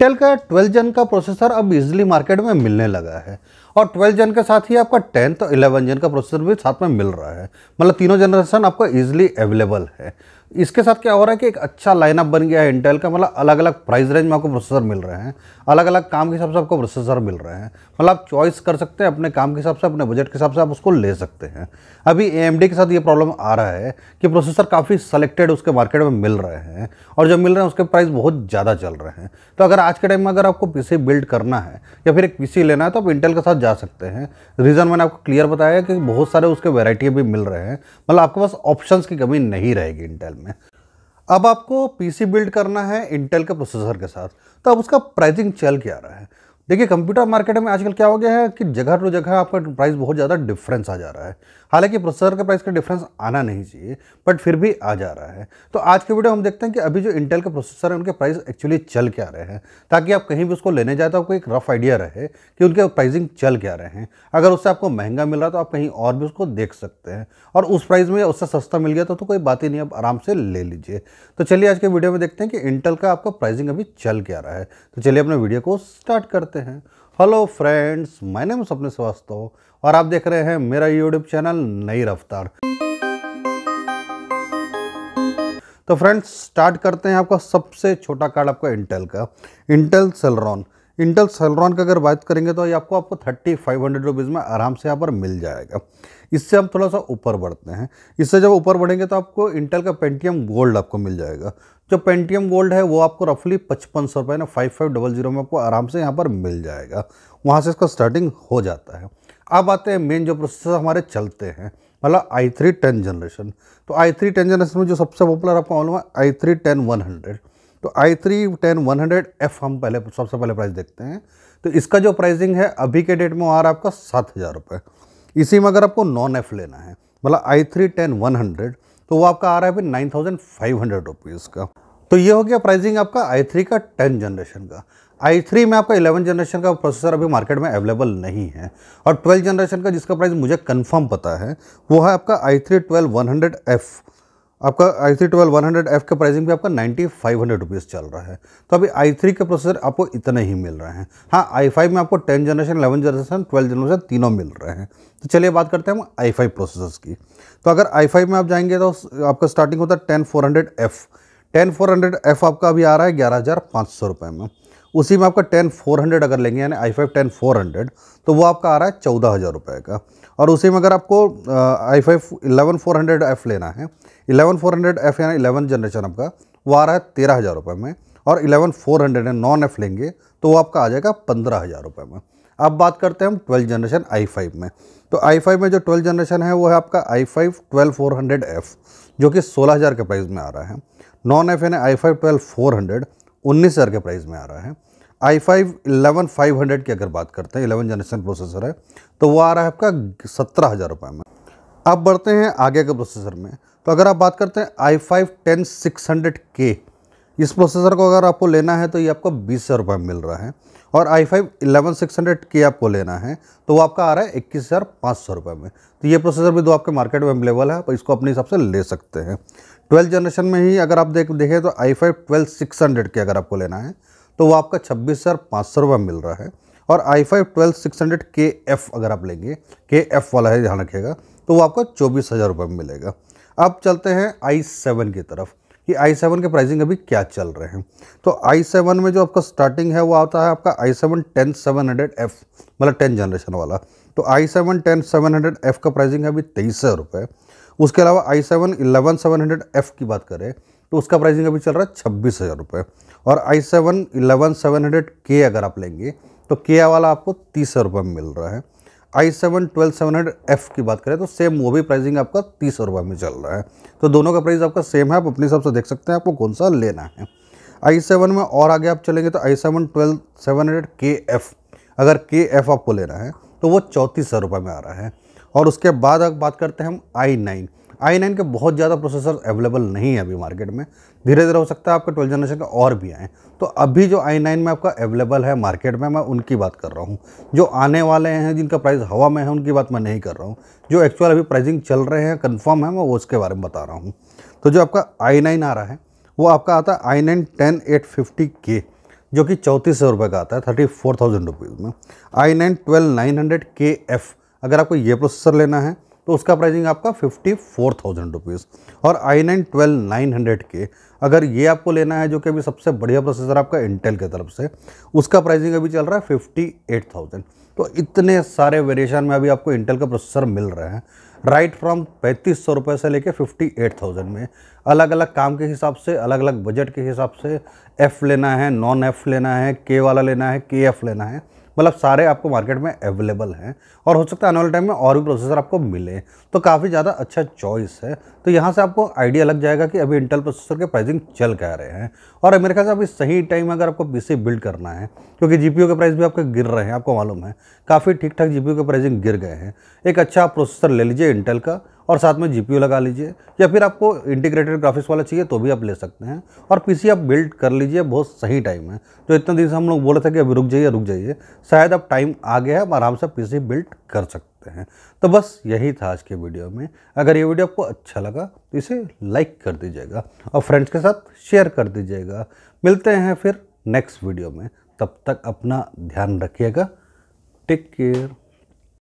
Intel का twelve जन का प्रोसेसर अब इजिली मार्केट में मिलने लगा है और ट्वेल्व जन के साथ ही आपका टेंथ और इलेवन जन का प्रोसेसर भी साथ में मिल रहा है मतलब तीनों जनरेशन आपको ईजिली अवेलेबल है इसके साथ क्या हो रहा है कि एक अच्छा लाइनअप बन गया है इंटेल का मतलब अलग अलग प्राइस रेंज में आपको प्रोसेसर मिल रहे हैं अलग अलग काम के हिसाब से आपको प्रोसेसर मिल रहे हैं मतलब आप चॉइस कर सकते हैं अपने काम के हिसाब से अपने बजट के हिसाब से आप उसको ले सकते हैं अभी ए के साथ ये प्रॉब्लम आ रहा है कि प्रोसेसर काफ़ी सेलेक्टेड उसके मार्केट में मिल रहे हैं और जो मिल रहे हैं उसके प्राइस बहुत ज़्यादा चल रहे हैं तो अगर आज के टाइम में अगर आपको पी बिल्ड करना है या फिर एक पी लेना है तो आप इंटेल के साथ जा सकते हैं रीज़न मैंने आपको क्लियर बताया कि बहुत सारे उसके वेराइटियाँ भी मिल रहे हैं मतलब आपके पास ऑप्शन की कमी नहीं रहेगी इंटेल में अब आपको पीसी बिल्ड करना है इंटेल के प्रोसेसर के साथ तो अब उसका प्राइसिंग चल क्या रहा है देखिए कंप्यूटर मार्केट में आजकल क्या हो गया है कि जगह टू जगह आपका प्राइस बहुत ज़्यादा डिफरेंस आ जा रहा है हालांकि प्रोसेसर का प्राइस का डिफरेंस आना नहीं चाहिए बट फिर भी आ जा रहा है तो आज के वीडियो हम देखते हैं कि अभी जो इंटेल के प्रोसेसर हैं उनके प्राइस एक्चुअली चल क्या रहे हैं ताकि आप कहीं भी उसको लेने जाए तो आपको एक रफ आइडिया रहे कि उनके प्राइसिंग चल क्या रहे हैं अगर उससे आपको महंगा मिल रहा है तो आप कहीं और भी उसको देख सकते हैं और उस प्राइस में उससे सस्ता मिल गया तो, तो कोई बात ही नहीं आप आराम से ले लीजिए तो चलिए आज के वीडियो में देखते हैं कि इंटेल का आपका प्राइसिंग अभी चल क्या रहा है तो चलिए अपने वीडियो को स्टार्ट करते हैं करते हैं हेलो फ्रेंड्स मैं नेम सपने श्रीवास्तव और आप देख रहे हैं मेरा यूट्यूब चैनल नई रफ्तार तो फ्रेंड्स स्टार्ट करते हैं आपका सबसे छोटा कार्ड आपका इंटेल का इंटेल सेलरॉन इंटेल सेलरॉन का अगर बात करेंगे तो ये आपको आपको थर्टी फाइव हंड्रेड रुपीज़ में आराम से यहाँ पर मिल जाएगा इससे हम थोड़ा सा ऊपर बढ़ते हैं इससे जब ऊपर बढ़ेंगे तो आपको इंटेल का पेंटियम गोल्ड आपको मिल जाएगा जो पेंटियम गोल्ड है वो आपको रफली पचपन सौ रुपये ना फाइव फाइव डबल जीरो में आपको आराम से यहाँ पर मिल जाएगा वहाँ से इसका स्टार्टिंग हो जाता है अब आते हैं मेन जो प्रोसेसर हमारे चलते हैं मतलब आई थ्री टेन जनरेशन तो आई थ्री टेन जनरेशन में जो सबसे पॉपुलर आपको मालूम है I three ten one hundred तो I three ten one hundred F हम पहले सबसे पहले प्राइस देखते हैं तो इसका जो प्राइसिंग है अभी के डेट में आ रहा है आपका सात हज़ार रुपये इसी में अगर आपको नॉन एफ लेना है मतलब I three ten one hundred तो वो आपका आ रहा है फिर nine thousand five hundred rupees का तो ये हो गया प्राइसिंग आपका आई थ्री का टेन जनरेशन का आई थ्री में आपका इलेवन जनरेशन का प्रोसेसर अभी मार्केट में अवेलेबल नहीं है और ट्वेल्व जनरेशन का जिसका प्राइस मुझे कन्फर्म पता है वो है आपका I three twelve one hundred F आपका I three twelve one hundred F के प्राइसिंग भी आपका नाइन्टी फाइव हंड्रेड रुपीज़ चल रहा है तो अभी आई थ्री के प्रोसेसर आपको इतने ही मिल रहे हैं हाँ आई फाइव में आपको ten generation eleven generation twelve generation तीनों मिल रहे हैं तो चलिए बात करते हैं हम आई फाइव प्रोसेसर्स की तो अगर आई फाइव में आप जाएंगे तो आपका स्टार्टिंग होता है ten four hundred F ten four hundred F आपका अभी आ रहा है ग्यारह हज़ार पाँच सौ रुपये में उसी में आपका टेन फोर हंड्रेड अगर लेंगे यानी आई फाइव टेन फोर हंड्रेड तो वो आपका आ रहा है चौदह हज़ार रुपये का और उसी में अगर आपको I five eleven four hundred F लेना है इलेवन फोर हंड्रेड एफ़ यानी इलेवन जनरेशन आपका वो आ रहा है तेरह हज़ार रुपये में और eleven four hundred non F लेंगे तो वो आपका आ जाएगा पंद्रह हज़ार रुपये में अब बात करते हैं हम ट्वेल्थ जनरेशन आई फाइव में तो आई फाइव में जो ट्वेल्थ जनरेशन है वो है आपका i five twelve four hundred F जो कि सोलह हज़ार के प्राइस में आ रहा है नॉन एफ यानी आई फाइव ट्वेल्व फोर हंड्रेड उन्नीस हज़ार के प्राइस में आ रहा है आई फाइव फाइव हंड्रेड की अगर बात करते हैं इलेवन जनरेशन प्रोसेसर है तो वो आ रहा है आपका सत्रह हज़ार रुपये में अब बढ़ते हैं आगे के प्रोसेसर में तो अगर आप बात करते हैं i five ten six hundred के इस प्रोसेसर को अगर आपको लेना है तो ये आपको बीस हज़ार रुपये मिल रहा है और आई फाइव सिक्स हंड्रेड के आपको लेना है तो वो आपका आ रहा है इक्कीस हज़ार पाँच सौ रुपये में तो ये प्रोसेसर भी दो आपके मार्केट में अवेलेबल है आप इसको अपने हिसाब से ले सकते हैं ट्वेल्थ जनरेशन में ही अगर आप देख देखें तो i five twelve six hundred अगर आपको लेना है तो वो आपका छब्बीस हज़ार पाँच सौ रुपये मिल रहा है और i five twelve six hundred के एफ़ अगर आप लेंगे के एफ़ वाला है ध्यान रखिएगा तो वो आपका चौबीस हज़ार रुपये में मिलेगा अब चलते हैं आई सेवन की तरफ कि आई सेवन के प्राइसिंग अभी क्या चल रहे हैं तो आई सेवन में जो आपका स्टार्टिंग है वो आता है आपका i seven ten seven hundred F मतलब टेन जनरेशन वाला तो i seven ten seven hundred F का प्राइसिंग है अभी तेईस हज़ार रुपये उसके अलावा i seven eleven seven hundred F की बात करें तो उसका प्राइसिंग अभी चल रहा है छब्बीस हज़ार रुपये और i seven eleven seven hundred के अगर आप लेंगे तो के वाला आपको तीस हज़ार रुपये में मिल रहा है i seven twelve seven hundred F की बात करें तो सेम वो भी प्राइसिंग आपका तीस रुपये में चल रहा है तो दोनों का प्राइस आपका सेम है आप अपने हिसाब से देख सकते हैं आपको कौन सा लेना है आई सेवन में और आगे आप चलेंगे तो i seven twelve seven hundred के एफ़ अगर के एफ़ आपको लेना है तो वो चौंतीस हज़ार रुपये में आ रहा है और उसके बाद अब बात करते हैं हम आई नाइन आई नाइन के बहुत ज़्यादा प्रोसेसर अवेलेबल नहीं है अभी मार्केट में धीरे धीरे हो सकता है आपके ट्वेल्थ जनरेशन का और भी आए तो अभी जो आई नाइन में आपका अवेलेबल है मार्केट में मैं उनकी बात कर रहा हूँ जो आने वाले हैं जिनका प्राइस हवा में है उनकी बात मैं नहीं कर रहा हूँ जो एक्चुअल अभी प्राइसिंग चल रहे हैं कन्फर्म है मैं वो उसके बारे में बता रहा हूँ तो जो आपका आई नाइन आ रहा है वो आपका आता है i nine ten eight fifty के जो कि चौंतीस सौ रुपये का आता है थर्टी फोर थाउजेंड रुपीज़ में i nine twelve nine hundred के एफ़ अगर आपको ये प्रोसेसर लेना है तो उसका प्राइसिंग आपका फिफ्टी फोर थाउजेंड रुपीज़ और i nine twelve nine hundred के अगर ये आपको लेना है जो कि अभी सबसे बढ़िया प्रोसेसर आपका इंटेल की तरफ से उसका प्राइसिंग अभी चल रहा है फिफ्टी एट थाउजेंड तो इतने सारे वेरिएशन में अभी आपको इंटेल का प्रोसेसर मिल रहे हैं राइट फ्रॉम पैंतीस सौ रुपये से लेके फिफ्टी एट थाउजेंड में अलग अलग काम के हिसाब से अलग अलग बजट के हिसाब से एफ़ लेना है नॉन एफ़ लेना है के वाला लेना है के एफ़ लेना है मतलब सारे आपको मार्केट में अवेलेबल हैं और हो सकता है आने वाले टाइम में और भी प्रोसेसर आपको मिले तो काफ़ी ज़्यादा अच्छा चॉइस है तो यहाँ से आपको आइडिया लग जाएगा कि अभी इंटेल प्रोसेसर के प्राइसिंग चल कह रहे हैं और मेरे ख्याल से अभी सही टाइम में अगर आपको पी बिल्ड करना है क्योंकि जी के प्राइस भी आपके गिर रहे हैं आपको मालूम है काफ़ी ठीक ठाक जी के प्राइसिंग गिर गए हैं एक अच्छा प्रोसेसर ले लीजिए इंटेल का और साथ में जी लगा लीजिए या फिर आपको इंटीग्रेटेड ग्राफिक्स वाला चाहिए तो भी आप ले सकते हैं और पी आप बिल्ड कर लीजिए बहुत सही टाइम है जो इतने दिन से हम लोग बोले थे कि अभी रुक जाइए रुक जाइए शायद अब टाइम आ गया है हम आराम से सी बिल्ड कर सकते हैं तो बस यही था आज के वीडियो में अगर ये वीडियो आपको अच्छा लगा तो इसे लाइक कर दीजिएगा और फ्रेंड्स के साथ शेयर कर दीजिएगा मिलते हैं फिर नेक्स्ट वीडियो में तब तक अपना ध्यान रखिएगा टेक केयर